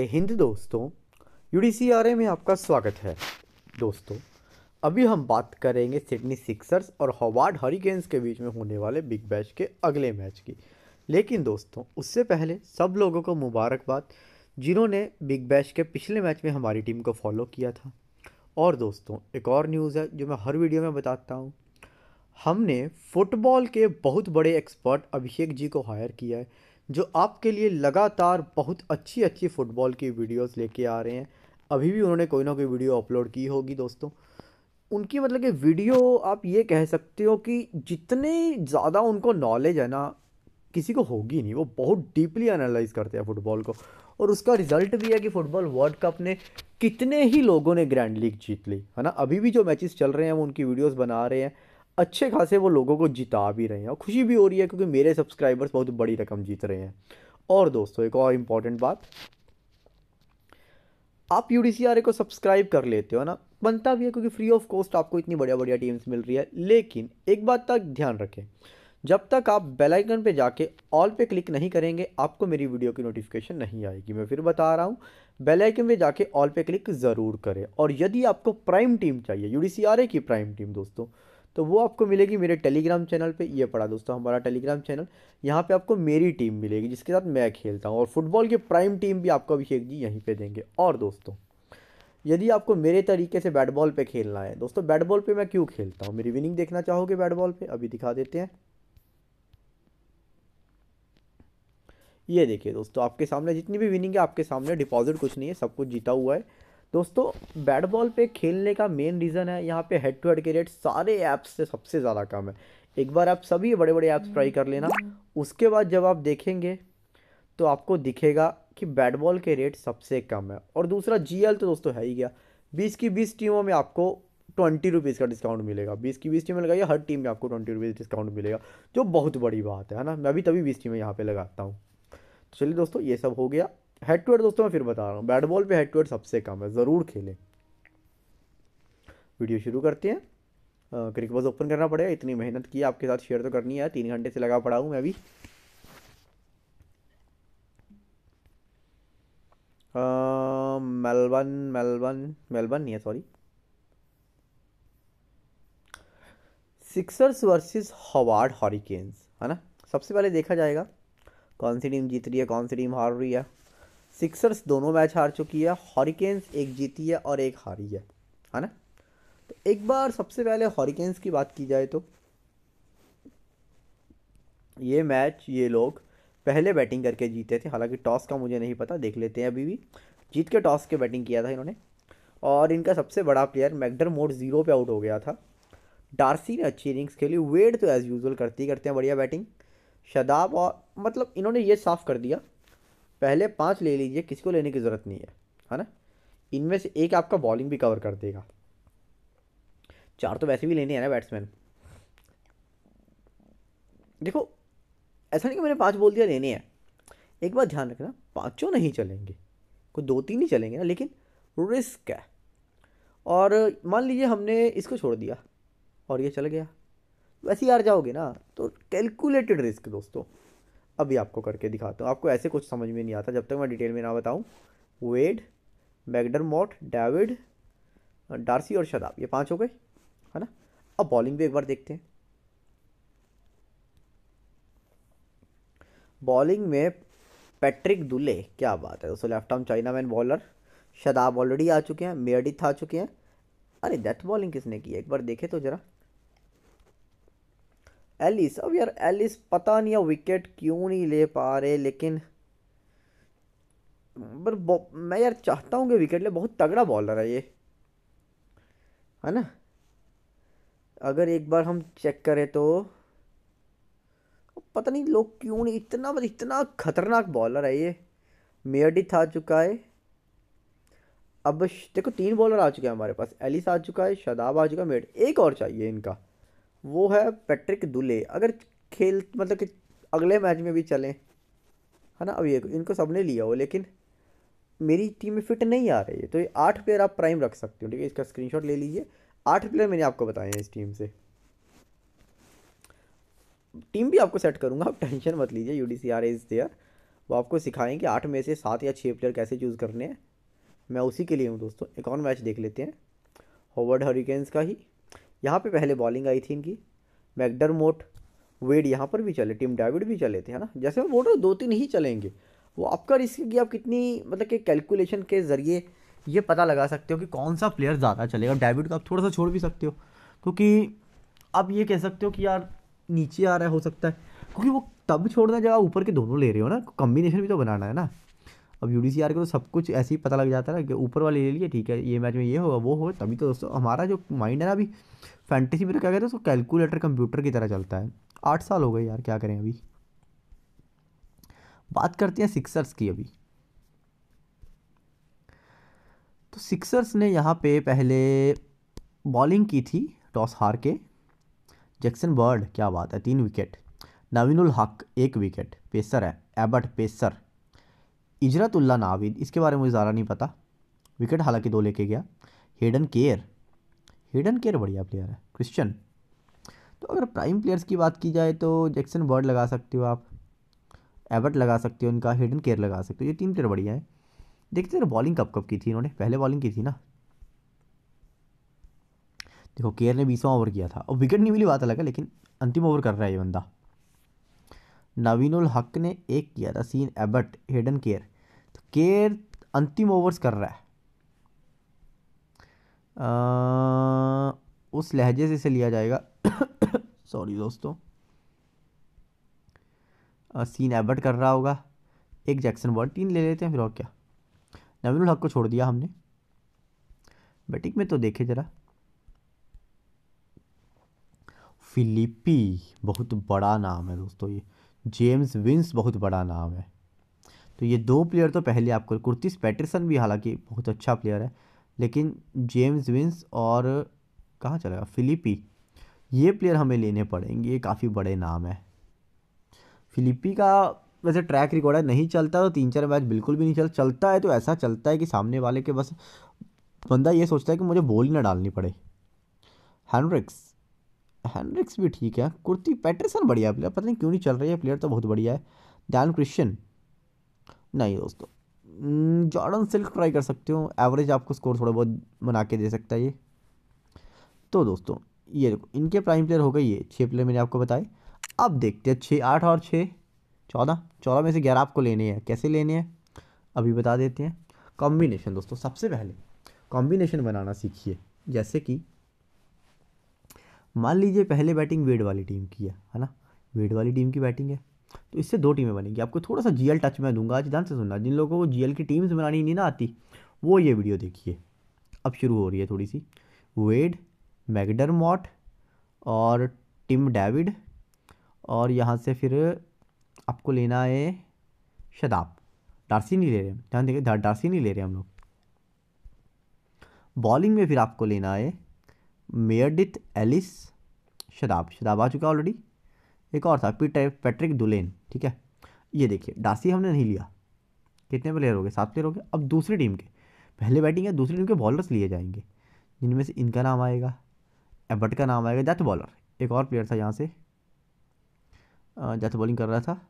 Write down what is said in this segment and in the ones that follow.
हिंद दोस्तों U D में आपका स्वागत है दोस्तों अभी हम बात करेंगे सिडनी सिक्सर्स और हॉवार्ड हरिकेन्स के बीच में होने वाले बिग बैश के अगले मैच की लेकिन दोस्तों उससे पहले सब लोगों को मुबारकबाद जिन्होंने बिग बैश के पिछले मैच में हमारी टीम को फॉलो किया था और दोस्तों एक और न्यूज़ है जो मैं हर वीडियो में बताता हूँ हमने फुटबॉल के बहुत बड़े एक्सपर्ट अभिषेक जी को हायर किया है जो आपके लिए लगातार बहुत अच्छी अच्छी फ़ुटबॉल की वीडियोस लेके आ रहे हैं अभी भी उन्होंने कोई ना कोई वीडियो अपलोड की होगी दोस्तों उनकी मतलब कि वीडियो आप ये कह सकते हो कि जितने ज़्यादा उनको नॉलेज है ना किसी को होगी नहीं वो बहुत डीपली एनालाइज करते हैं फ़ुटबॉल को और उसका रिज़ल्ट भी है कि फ़ुटबॉल वर्ल्ड कप ने कितने ही लोगों ने ग्रैंड लीग जीत ली है ना अभी भी जो मैचेस चल रहे हैं वो उनकी वीडियोस बना रहे हैं अच्छे खासे वो लोगों को जिता भी रहे हैं और खुशी भी हो रही है क्योंकि मेरे सब्सक्राइबर्स बहुत बड़ी रकम जीत रहे हैं और दोस्तों एक और इम्पॉर्टेंट बात आप यू डी को सब्सक्राइब कर लेते हो ना बनता भी है क्योंकि फ्री ऑफ कॉस्ट आपको इतनी बढ़िया बढ़िया टीम्स मिल रही है लेकिन एक बात तक ध्यान रखें जब तक आप बेल आइकन पे जाके ऑल पे क्लिक नहीं करेंगे आपको मेरी वीडियो की नोटिफिकेशन नहीं आएगी मैं फिर बता रहा हूँ बेल आइकन पे जाके ऑल पे क्लिक ज़रूर करें और यदि आपको प्राइम टीम चाहिए यू की प्राइम टीम दोस्तों तो वो आपको मिलेगी मेरे टेलीग्राम चैनल पे ये पड़ा दोस्तों हमारा टेलीग्राम चैनल यहाँ पे आपको मेरी टीम मिलेगी जिसके साथ मैं खेलता हूँ और फुटबॉल की प्राइम टीम भी आपको अभिषेक जी यहीं पे देंगे और दोस्तों यदि आपको मेरे तरीके से बैट बॉल पर खेलना है दोस्तों बैट बॉल पर मैं क्यों खेलता हूँ मेरी विनिंग देखना चाहोगे बैट बॉल पर अभी दिखा देते हैं ये देखिए दोस्तों आपके सामने जितनी भी विनिंग है आपके सामने डिपॉजिट कुछ नहीं है सब कुछ जीता हुआ है दोस्तों बैट बॉल पे खेलने का मेन रीज़न है यहाँ पे हेड टू हेड के रेट सारे ऐप्स से सबसे ज़्यादा कम है एक बार आप सभी बड़े बड़े ऐप्स ट्राई कर लेना हम्म। उसके बाद जब आप देखेंगे तो आपको दिखेगा कि बैट बॉल के रेट सबसे कम है और दूसरा जी तो दोस्तों है ही गया बीस की बीस टीमों में आपको ट्वेंटी रुपीज़ का डिस्काउंट मिलेगा बीस की बीस में लगाइए हर टीम में आपको ट्वेंटी रुपीज़ डिस्काउंट मिलेगा जो बहुत बड़ी बात है ना मैं भी तभी बीस टीमें यहाँ पर लगाता हूँ तो चलिए दोस्तों ये सब हो गया हेड टू हेड दोस्तों मैं फिर बता रहा हूँ बैट बॉल पे हेड टू हेड सबसे कम है ज़रूर खेलें वीडियो शुरू करते हैं क्रिकेट बस ओपन करना पड़ेगा इतनी मेहनत की आपके साथ शेयर तो करनी है तीन घंटे से लगा पड़ा हूँ मैं अभी मेलबर्न मेलबर्न मेलबर्न नहीं है sorry Sixers versus Hobart Hurricanes है ना सबसे पहले देखा जाएगा कौन सी टीम जीत रही है कौन सी टीम हार रही है सिक्सर्स दोनों मैच हार चुकी है हॉरिकेन्स एक जीती है और एक हारी है है ना तो एक बार सबसे पहले हॉरिकेन्स की बात की जाए तो ये मैच ये लोग पहले बैटिंग करके जीते थे हालांकि टॉस का मुझे नहीं पता देख लेते हैं अभी भी जीत के टॉस के बैटिंग किया था इन्होंने और इनका सबसे बड़ा प्लेयर मैकडर मोड ज़ीरो पे आउट हो गया था डार्सी ने अच्छी इनिंग्स खेली वेड तो एज़ यूजल करती करते हैं बढ़िया बैटिंग शदाब और मतलब इन्होंने ये साफ़ कर दिया पहले पाँच ले लीजिए किसी को लेने की ज़रूरत नहीं है है ना इनमें से एक आपका बॉलिंग भी कवर कर देगा चार तो वैसे भी लेने हैं ना बैट्समैन देखो ऐसा नहीं कि मैंने पाँच बोल दिया लेने हैं एक बात ध्यान रखना पाँचों नहीं चलेंगे कोई दो तीन ही चलेंगे ना लेकिन रिस्क है और मान लीजिए हमने इसको छोड़ दिया और ये चल गया वैसे ही हार जाओगे ना तो कैलकुलेटेड रिस्क दोस्तों अभी आपको करके दिखाता हूँ आपको ऐसे कुछ समझ में नहीं आता जब तक मैं डिटेल में ना बताऊँ वेड मॉट डेविड डार्सी और शदाब ये पाँच हो गए है ना अब बॉलिंग भी एक बार देखते हैं बॉलिंग में पैट्रिक दुल्ले क्या बात है दोस्तों left arm chinaman bowler Shadab already आ चुके हैं मेयरडिथ आ चुके हैं अरे डेथ बॉलिंग किसने की है एक बार देखे तो ज़रा एलिस अब यार एलिस पता नहीं विकेट क्यों नहीं ले पा रहे लेकिन पर मैं यार चाहता हूँ कि विकेट ले बहुत तगड़ा बॉलर है ये है ना अगर एक बार हम चेक करें तो पता नहीं लोग क्यों नहीं इतना मतलब इतना खतरनाक बॉलर है ये मेयडिथ आ चुका है अब देखो तीन बॉलर आ चुके हैं हमारे पास एलिस आ चुका है शदाब आ चुका है मेड एक और चाहिए इनका वो है पैट्रिक दुले अगर खेल मतलब कि अगले मैच में भी चलें है ना अब ये इनको सबने लिया हो लेकिन मेरी टीम में फिट नहीं आ रही है तो ये आठ प्लेयर आप प्राइम रख सकते हो ठीक है इसका स्क्रीनशॉट ले लीजिए आठ प्लेयर मैंने आपको बताए हैं इस टीम से टीम भी आपको सेट करूँगा आप टेंशन मत लीजिए U D C R is there वो आपको सिखाएंगे आठ में से सात या छः प्लेयर कैसे चूज़ करने हैं मैं उसी के लिए हूँ दोस्तों एक और मैच देख लेते हैं हॉवर्ड हरिकेन्स का ही यहाँ पे पहले बॉलिंग आई थी इनकी मोट वेड यहाँ पर भी चले टीम डेविड भी चले थे है ना जैसे मैं बोल रहा हूँ दो तीन ही चलेंगे वो आपका रिस्क कि आप कितनी मतलब कि कैलकुलेशन के ज़रिए ये पता लगा सकते हो कि कौन सा प्लेयर ज़्यादा चलेगा डेविड का आप थोड़ा सा छोड़ भी सकते हो क्योंकि आप ये कह सकते हो कि यार नीचे आ रहा है हो सकता है क्योंकि वो तब छोड़ना जब आप ऊपर के दोनों ले रहे हो ना कॉम्बिनेशन भी तो बनाना है ना अब यू डी आर के तो सब कुछ ऐसे ही पता लग जाता है ना कि ऊपर वाले ले लिए ठीक है ये मैच में ये होगा वो होगा तभी तो दोस्तों हमारा जो माइंड है ना अभी फैंटेसी में तो क्या कहते हैं उसको कैलकुलेटर कंप्यूटर की तरह चलता है आठ साल हो गए यार क्या करें अभी बात करते हैं सिक्सर्स की अभी तो सिक्सर्स ने यहाँ पे पहले बॉलिंग की थी टॉस हार के जैक्सन बर्ड क्या बात है तीन विकेट नवीनुल हक एक विकेट पेसर है एबर्ट पेसर इजरतुल्ला नाविद इसके बारे में मुझे ज़्यादा नहीं पता विकेट हालांकि दो लेके गया हेडन केयर हिडन केयर बढ़िया प्लेयर है क्रिश्चन तो अगर प्राइम प्लेयर्स की बात की जाए तो जैक्सन वर्ड लगा सकते हो आप एवर्ट लगा सकते हो उनका हिडन केयर लगा सकते हो ये तीन प्लेयर बढ़िया है देखते हैं बॉलिंग कब कब की थी इन्होंने पहले बॉलिंग की थी ना देखो केयर ने बीसवा ओवर किया था और विकेट नहीं मिली बात अलग है लेकिन अंतिम ओवर कर रहा है ये बंदा नवीनुल हक ने एक किया था सीन एबर्ट हेडन केयर तो केयर अंतिम ओवर्स कर रहा है आ, उस लहजे से इसे लिया जाएगा सॉरी दोस्तों आ, सीन एवर्ट कर रहा होगा एक जैक्सन वर्ड तीन ले लेते हैं फिर और क्या नवीनुल हक को छोड़ दिया हमने बैटिंग में तो देखे ज़रा फिलिपी बहुत बड़ा नाम है दोस्तों ये जेम्स विंस बहुत बड़ा नाम है तो ये दो प्लेयर तो पहले आपको कुर्तिस पैटरसन भी हालांकि बहुत अच्छा प्लेयर है लेकिन जेम्स विंस और कहाँ चलेगा फिलिपी ये प्लेयर हमें लेने पड़ेंगे ये काफ़ी बड़े नाम है फिलिपी का वैसे ट्रैक रिकॉर्ड है नहीं चलता तो तीन चार मैच बिल्कुल भी नहीं चल चलता है तो ऐसा चलता है कि सामने वाले के बस बंदा ये सोचता है कि मुझे बॉल ना डालनी पड़े हैंनरिक्स हैंनरिक्स भी ठीक है कुर्ती पैटरसन बढ़िया प्लेयर पता नहीं क्यों नहीं चल रही है प्लेयर तो बहुत बढ़िया है डैन क्रिश्चियन नहीं दोस्तों जॉर्डन सिल्क ट्राई कर सकते हो एवरेज आपको स्कोर थोड़ा बहुत बना के दे सकता है ये तो दोस्तों ये देखो इनके प्राइम प्लेयर हो गए ये छः प्लेयर मैंने आपको बताए अब देखते हैं छः आठ और छः चौदह चौदह में से ग्यारह आपको लेने हैं कैसे लेने हैं अभी बता देते हैं कॉम्बिनेशन दोस्तों सबसे पहले कॉम्बिनेशन बनाना सीखिए जैसे कि मान लीजिए पहले बैटिंग वेड वाली टीम की है है ना वेड वाली टीम की बैटिंग है तो इससे दो टीमें बनेगी आपको थोड़ा सा जीएल टच में दूंगा आज ध्यान से सुनना जिन लोगों को जीएल की टीम्स बनानी नहीं ना आती वो ये वीडियो देखिए अब शुरू हो रही है थोड़ी सी वेड मैगडर और टिम डेविड और यहाँ से फिर आपको लेना है शदाब डारसी नहीं ले रहे ध्यान देखिए डारसी नहीं ले रहे हम लोग बॉलिंग में फिर आपको लेना है मेयरडिथ एलिस शदाब शदाब आ चुका ऑलरेडी एक और था पीटर पैट्रिक दुलेन ठीक है ये देखिए डासी हमने नहीं लिया कितने प्लेयर हो गए सात प्लेयर हो गए अब दूसरी टीम के पहले बैटिंग है दूसरी टीम के बॉलर्स लिए जाएंगे जिनमें से इनका नाम आएगा एबट का नाम आएगा जैथ बॉलर एक और प्लेयर था यहाँ से जैथ बॉलिंग कर रहा था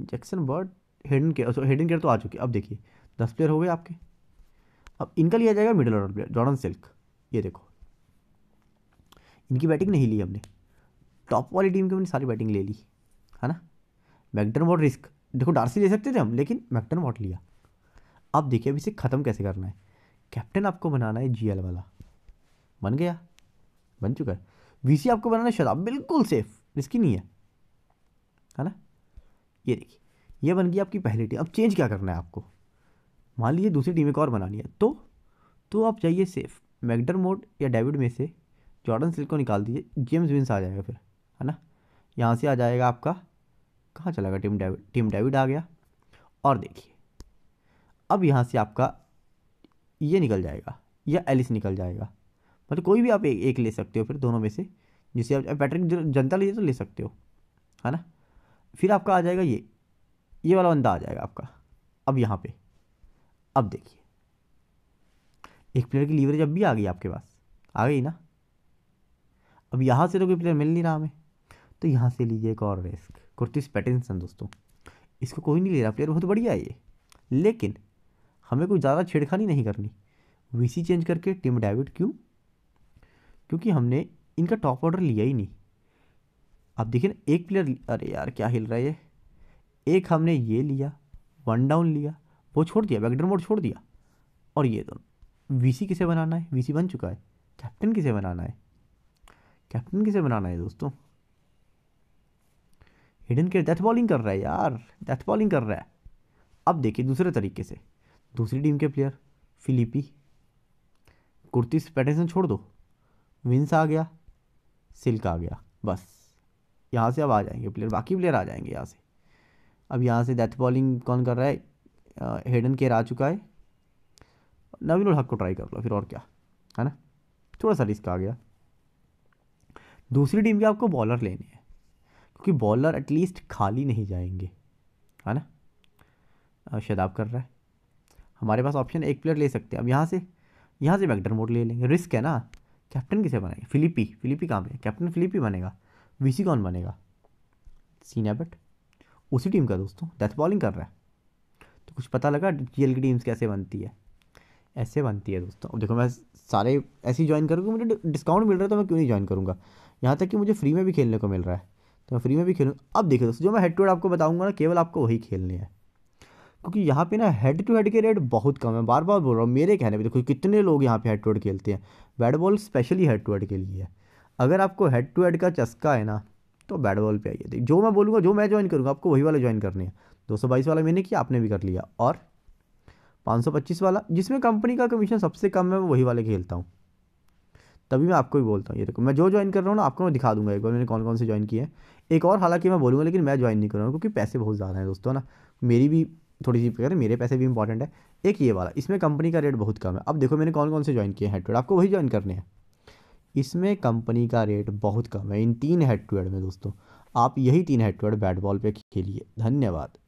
Jackson Bird Hayden Kerr Hayden Kerr तो आ चुके अब देखिए दस प्लेयर हो गए आपके अब इनका लिया जाएगा middle order player Jordan Silk ये देखो इनकी बैटिंग नहीं ली हमने टॉप वाली टीम की मैंने सारी बैटिंग ले ली है ना मैक्टन वॉट रिस्क देखो डार्सी ले सकते थे हम लेकिन मैक्टन वॉट लिया अब देखिए अब इसे ख़त्म कैसे करना है कैप्टन आपको बनाना है जीएल वाला बन गया बन चुका है वीसी आपको बनाना है शराब बिल्कुल सेफ रिस्की नहीं है है ना ये देखिए ये बन गई आपकी पहली टीम अब चेंज क्या करना है आपको मान लीजिए दूसरी टीम एक और बनानी है तो तो आप जाइए सेफ मैगडर मोड या डेविड में से जॉर्डन सिल को निकाल दीजिए जेम्स विंस आ जाएगा फिर है ना यहाँ से आ जाएगा आपका कहाँ चला गया टीम डेविड टीम डेविड आ गया और देखिए अब यहाँ से आपका ये निकल जाएगा या एलिस निकल जाएगा मतलब कोई भी आप ए, एक ले सकते हो फिर दोनों में से जिसे आप पैट्रिक जनता लीजिए तो ले सकते हो है ना फिर आपका आ जाएगा ये ये वाला बंदा आ जाएगा आपका अब यहाँ पे अब देखिए एक प्लेयर की लीवरेज अब भी आ गई आपके पास आ गई ना अब यहाँ से तो कोई प्लेयर मिल नहीं रहा हमें तो यहाँ से लीजिए एक और रिस्क कुर्तिस पैटिनसन दोस्तों इसको कोई नहीं ले रहा प्लेयर बहुत बढ़िया है ये लेकिन हमें कोई ज़्यादा छेड़खानी नहीं करनी वीसी चेंज करके टीम डेविड क्यों क्योंकि हमने इनका टॉप ऑर्डर लिया ही नहीं अब देखिए ना एक प्लेयर अरे यार क्या हिल रहा है ये एक हमने ये लिया वन डाउन लिया वो छोड़ दिया बैकडर मोड छोड़ दिया और ये दोनों वीसी किसे बनाना है वीसी बन चुका है कैप्टन किसे बनाना है कैप्टन किसे बनाना है दोस्तों हिडन के डेथ बॉलिंग कर रहा है यार डेथ बॉलिंग कर रहा है अब देखिए दूसरे तरीके से दूसरी टीम के प्लेयर फिलिपी कुर्तीस पैटर्सन छोड़ दो विंस आ गया सिल्क आ गया बस यहाँ से अब आ जाएंगे प्लेयर बाकी प्लेयर आ जाएंगे यहाँ से अब यहाँ से डेथ बॉलिंग कौन कर रहा है हेडन केयर आ चुका है नवीन हक को ट्राई कर लो फिर और क्या है ना थोड़ा सा रिस्क आ गया दूसरी टीम के आपको बॉलर लेने हैं क्योंकि बॉलर एटलीस्ट खाली नहीं जाएंगे है ना शदाब कर रहा है हमारे पास ऑप्शन एक प्लेयर ले सकते हैं अब यहाँ से यहाँ से मोड ले लेंगे रिस्क है ना कैप्टन किसे बनाएंगे फिलिपी फिलिपी कहाँ पे कैप्टन फिलिपी बनेगा वीसी कौन बनेगा सीनिया बट उसी टीम का दोस्तों डेथ बॉलिंग कर रहा है तो कुछ पता लगा जी की टीम्स कैसे बनती है ऐसे बनती है दोस्तों अब देखो मैं सारे ऐसे ही ज्वाइन करूँगा मुझे डिस्काउंट मिल रहा है तो मैं क्यों नहीं ज्वाइन करूँगा यहाँ तक कि मुझे फ्री में भी खेलने को मिल रहा है तो मैं फ्री में भी खेलूँ अब देखो दोस्तों जो मैं हेड टू हेड आपको बताऊँगा ना केवल आपको वही खेलने हैं क्योंकि यहाँ पे ना हेड टू हेड के रेट बहुत कम है बार बार बोल रहा हूँ मेरे कहने पर देखो कितने लोग यहाँ पे हेड टू हेड खेलते हैं bat ball specially head to head के लिए है अगर आपको हेड टू हेड का चस्का है ना तो बैट बॉल पर आइए जो मैं बोलूँगा जो मैं ज्वाइन करूँगा आपको वही वाला ज्वाइन करने हैं दो वाला मैंने किया आपने भी कर लिया और पच्चीस वाला जिसमें कंपनी का कमीशन सबसे कम है मैं वही वाले खेलता हूँ तभी मैं आपको भी बोलता हूँ ये देखो मैं जो ज्वाइन कर रहा हूँ ना आपको मैं दिखा दूंगा एक बार मैंने कौन कौन से ज्वाइन किए हैं एक और हालांकि मैं बोलूँगा लेकिन मैं ज्वाइन नहीं कर रहा हूँ क्योंकि पैसे बहुत ज़्यादा हैं दोस्तों ना मेरी भी थोड़ी सी करें मेरे पैसे भी इंपॉर्टेंट है एक ये वाला इसमें कंपनी का रेट बहुत कम है अब देखो मैंने कौन कौन से ज्वाइन किए हैं हेड आपको वही ज्वाइन करने हैं इसमें कंपनी का रेट बहुत कम है इन तीन हेड में दोस्तों आप यही तीन हेड हेड बैट बॉल पर खेलिए धन्यवाद